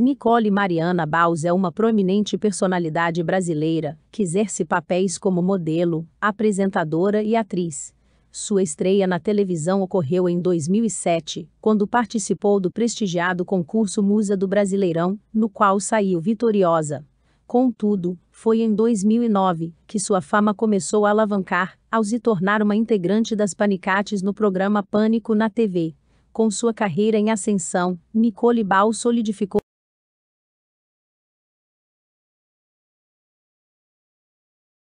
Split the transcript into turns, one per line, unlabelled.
Nicole Mariana Baus é uma prominente personalidade brasileira que exerce papéis como modelo, apresentadora e atriz. Sua estreia na televisão ocorreu em 2007, quando participou do prestigiado concurso Musa do Brasileirão, no qual saiu vitoriosa. Contudo, foi em 2009 que sua fama começou a alavancar ao se tornar uma integrante das Panicates no programa Pânico na TV. Com sua carreira em ascensão, Nicole Baus solidificou